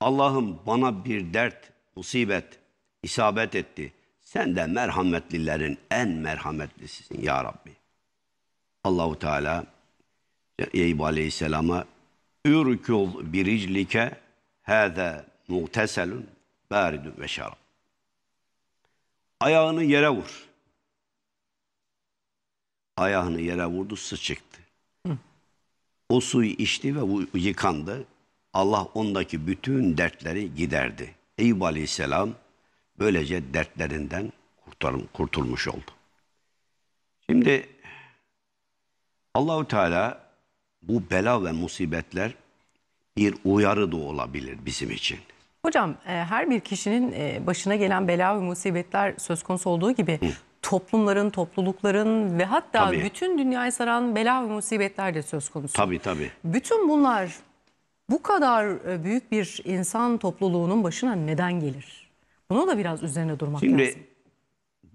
Allah'ım bana bir dert, musibet isabet etti. Sen de merhametlilerin en merhametlisisin ya Rabbi. Allahu Teala Eyüp Aleyhisselam'a ürkül biriclike hâze muhteselun bâridun ve şarab. Ayağını yere vur. Ayağını yere vurdu, su çıktı. O suyu içti ve yıkandı. Allah ondaki bütün dertleri giderdi. Eyüp Aleyhisselam böylece dertlerinden kurtulmuş oldu. Şimdi Allahu Teala bu bela ve musibetler bir uyarı da olabilir bizim için. Hocam e, her bir kişinin e, başına gelen bela ve musibetler söz konusu olduğu gibi Hı. toplumların, toplulukların ve hatta tabii. bütün dünyayı saran bela ve musibetler de söz konusu. Tabii tabii. Bütün bunlar bu kadar e, büyük bir insan topluluğunun başına neden gelir? Bunu da biraz üzerine durmak Şimdi, lazım. Şimdi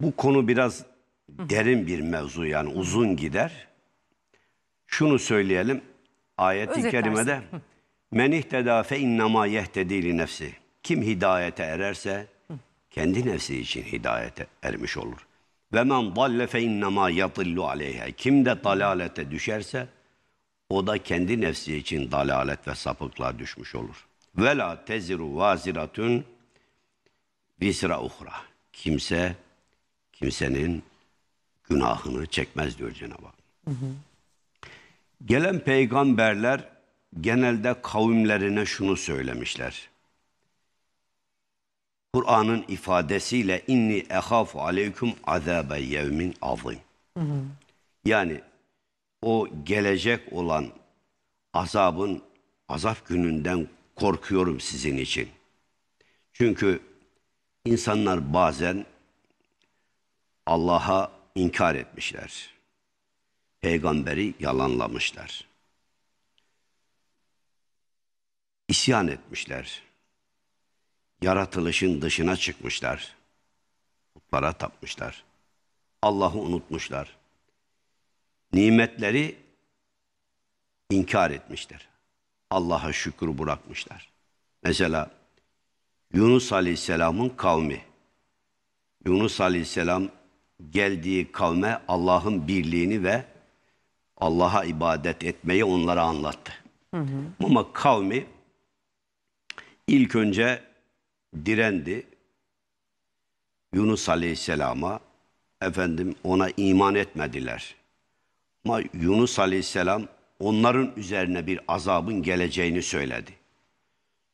bu konu biraz derin bir mevzu yani uzun gider. Şunu söyleyelim. Ayet-i kerimede men ihteda fe innema yehtedi li nefsi. Kim hidayete ererse kendi nefsi için hidayete ermiş olur. Ve men dalle fe innema yatillu aleyha. Kim de dalalete düşerse o da kendi nefsi için dalalet ve sapıklığa düşmüş olur. Vela la teziru vaziratun visra uhra. Kimse kimsenin günahını çekmez diyor Cenab-ı Hak. Hı hı. Gelen peygamberler genelde kavimlerine şunu söylemişler. Kur'an'ın ifadesiyle inni ehafu aleyküm azabe yevmin azim. Yani o gelecek olan azabın azap gününden korkuyorum sizin için. Çünkü insanlar bazen Allah'a inkar etmişler. Peygamberi yalanlamışlar. İsyan etmişler. Yaratılışın dışına çıkmışlar. Putlara tapmışlar. Allah'ı unutmuşlar nimetleri inkar etmişler. Allah'a şükür bırakmışlar. Mesela Yunus Aleyhisselam'ın kavmi. Yunus Aleyhisselam geldiği kavme Allah'ın birliğini ve Allah'a ibadet etmeyi onlara anlattı. Hı hı. Ama kavmi ilk önce direndi. Yunus Aleyhisselam'a efendim ona iman etmediler. Ama Yunus Aleyhisselam onların üzerine bir azabın geleceğini söyledi.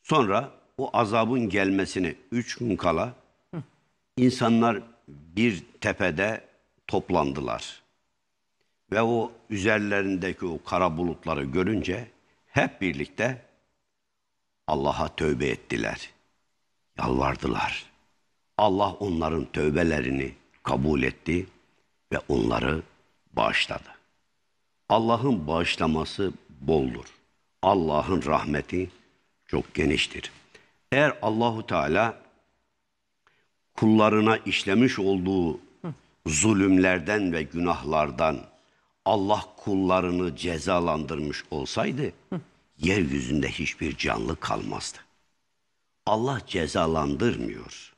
Sonra o azabın gelmesini üç gün kala insanlar bir tepede toplandılar. Ve o üzerlerindeki o kara bulutları görünce hep birlikte Allah'a tövbe ettiler. Yalvardılar. Allah onların tövbelerini kabul etti ve onları bağışladı. Allah'ın bağışlaması boldur. Allah'ın rahmeti çok geniştir. Eğer Allahu Teala kullarına işlemiş olduğu zulümlerden ve günahlardan Allah kullarını cezalandırmış olsaydı yeryüzünde hiçbir canlı kalmazdı. Allah cezalandırmıyor.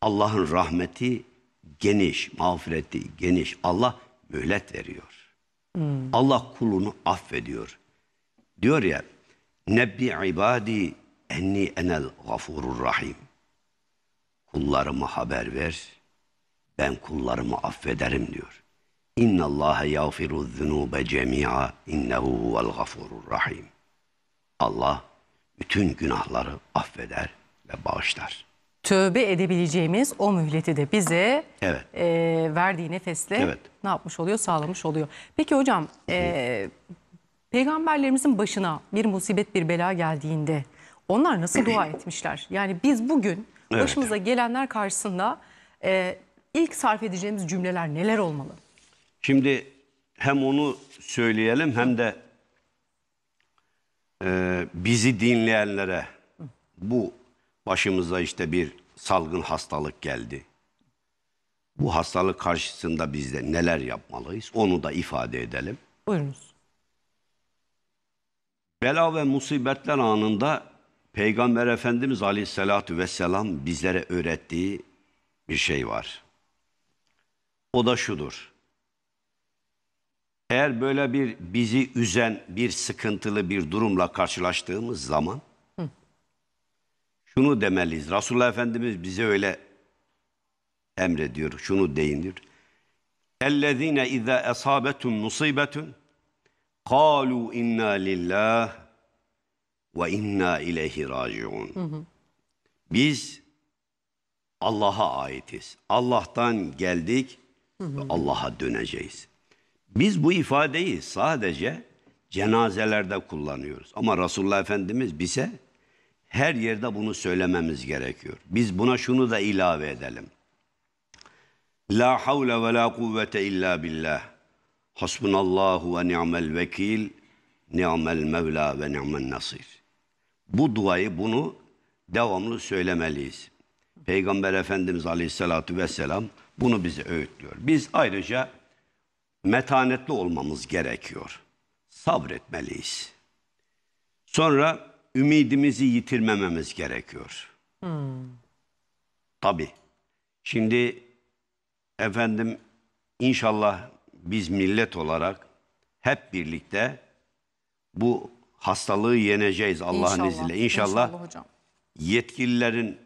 Allah'ın rahmeti geniş, mağfireti geniş. Allah mühlet veriyor. Hmm. Allah kulunu affediyor. Diyor ya Nebbi ibadi enni enel gafurur rahim. Kullarıma haber ver. Ben kullarımı affederim diyor. İnna Allaha yağfiru zunube cemi'a innehu huvel gafurur rahim. Allah bütün günahları affeder ve bağışlar tövbe edebileceğimiz o mühleti de bize evet. e, verdiği nefesle evet. ne yapmış oluyor? Sağlamış oluyor. Peki hocam e, peygamberlerimizin başına bir musibet bir bela geldiğinde onlar nasıl dua etmişler? Yani biz bugün evet. başımıza gelenler karşısında e, ilk sarf edeceğimiz cümleler neler olmalı? Şimdi hem onu söyleyelim hem de e, bizi dinleyenlere bu Başımıza işte bir salgın hastalık geldi. Bu hastalık karşısında biz de neler yapmalıyız onu da ifade edelim. Buyurunuz. Bela ve musibetler anında Peygamber Efendimiz Aleyhisselatü Vesselam bizlere öğrettiği bir şey var. O da şudur. Eğer böyle bir bizi üzen bir sıkıntılı bir durumla karşılaştığımız zaman şunu demeliyiz. Resulullah Efendimiz bize öyle emrediyor. Şunu deyin diyor. اَلَّذ۪ينَ اِذَا اَصَابَتُمْ مُصِيبَةٌ قَالُوا اِنَّا لِلّٰهِ وَاِنَّا اِلَيْهِ رَاجِعُونَ Biz Allah'a aitiz. Allah'tan geldik ve Allah'a döneceğiz. Biz bu ifadeyi sadece cenazelerde kullanıyoruz. Ama Resulullah Efendimiz bize her yerde bunu söylememiz gerekiyor. Biz buna şunu da ilave edelim. La havle ve la kuvvete illa billah. Hasbunallahu ve ni'mel vekil, ni'mel mevla ve ni'mel nasir. Bu duayı, bunu devamlı söylemeliyiz. Peygamber Efendimiz Aleyhisselatü Vesselam bunu bize öğütlüyor. Biz ayrıca metanetli olmamız gerekiyor. Sabretmeliyiz. Sonra ümidimizi yitirmememiz gerekiyor. Hmm. Tabii. Şimdi efendim inşallah biz millet olarak hep birlikte bu hastalığı yeneceğiz Allah'ın İnşallah, izniyle. İnşallah, inşallah hocam. yetkililerin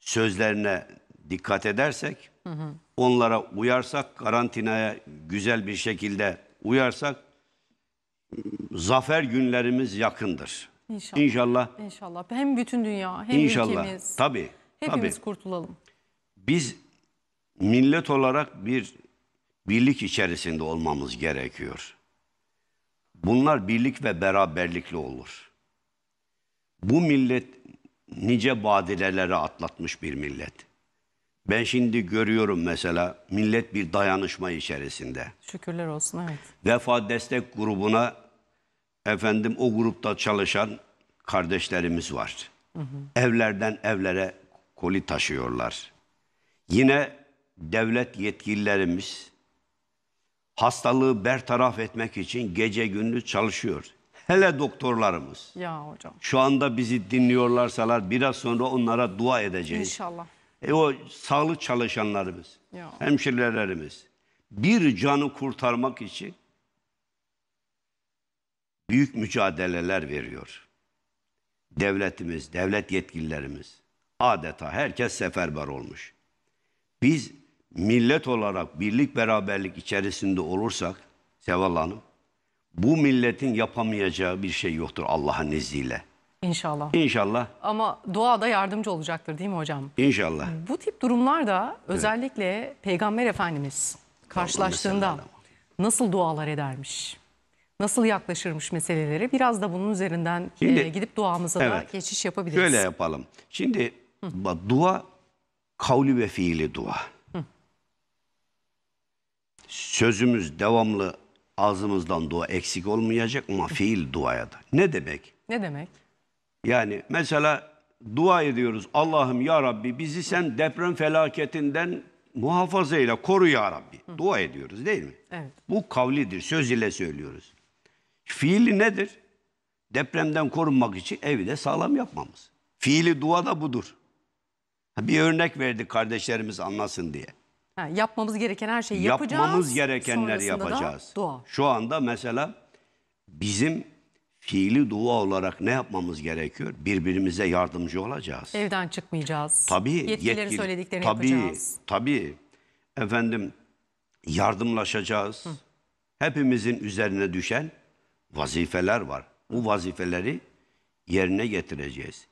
sözlerine dikkat edersek, hı hı. onlara uyarsak, karantinaya güzel bir şekilde uyarsak zafer günlerimiz yakındır. İnşallah. İnşallah. İnşallah. Hem bütün dünya hem İnşallah. ülkemiz. Tabii. Hepimiz tabii. kurtulalım. Biz millet olarak bir birlik içerisinde olmamız gerekiyor. Bunlar birlik ve beraberlikle olur. Bu millet nice badireleri atlatmış bir millet. Ben şimdi görüyorum mesela millet bir dayanışma içerisinde. Şükürler olsun evet. Vefa Destek Grubu'na efendim o grupta çalışan kardeşlerimiz var. Hı hı. Evlerden evlere koli taşıyorlar. Yine devlet yetkililerimiz hastalığı bertaraf etmek için gece gündüz çalışıyor. Hele doktorlarımız. Ya hocam. Şu anda bizi dinliyorlarsalar biraz sonra onlara dua edeceğiz. İnşallah. E o sağlık çalışanlarımız, ya. hemşirelerimiz bir canı kurtarmak için büyük mücadeleler veriyor. Devletimiz, devlet yetkililerimiz adeta herkes seferber olmuş. Biz millet olarak birlik beraberlik içerisinde olursak Seval Hanım bu milletin yapamayacağı bir şey yoktur Allah'ın izniyle. İnşallah. İnşallah. Ama dua da yardımcı olacaktır değil mi hocam? İnşallah. Bu tip durumlarda özellikle evet. Peygamber Efendimiz karşılaştığında nasıl dualar edermiş? nasıl yaklaşırmış meselelere biraz da bunun üzerinden e, Şimdi, e, gidip duamıza evet, da geçiş yapabiliriz. Şöyle yapalım. Şimdi Hı. dua kavli ve fiili dua. Hı. Sözümüz devamlı ağzımızdan dua eksik olmayacak ama fiil duaya da. Ne demek? Ne demek? Yani mesela dua ediyoruz. Allah'ım ya Rabbi bizi sen deprem felaketinden muhafaza ile koru ya Rabbi. Hı. Dua ediyoruz değil mi? Evet. Bu kavlidir. Söz ile söylüyoruz. Fiili nedir? Depremden korunmak için evi de sağlam yapmamız. Fiili dua da budur. Bir örnek verdi kardeşlerimiz anlasın diye. Ha, yapmamız gereken her şeyi yapacağız. Yapmamız gerekenleri yapacağız. Dua. Şu anda mesela bizim fiili dua olarak ne yapmamız gerekiyor? Birbirimize yardımcı olacağız. Evden çıkmayacağız. Tabii. Yetkileri yetkili, söylediklerini tabii, yapacağız. Tabii. Efendim yardımlaşacağız. Hı. Hepimizin üzerine düşen vazifeler var. Bu vazifeleri yerine getireceğiz.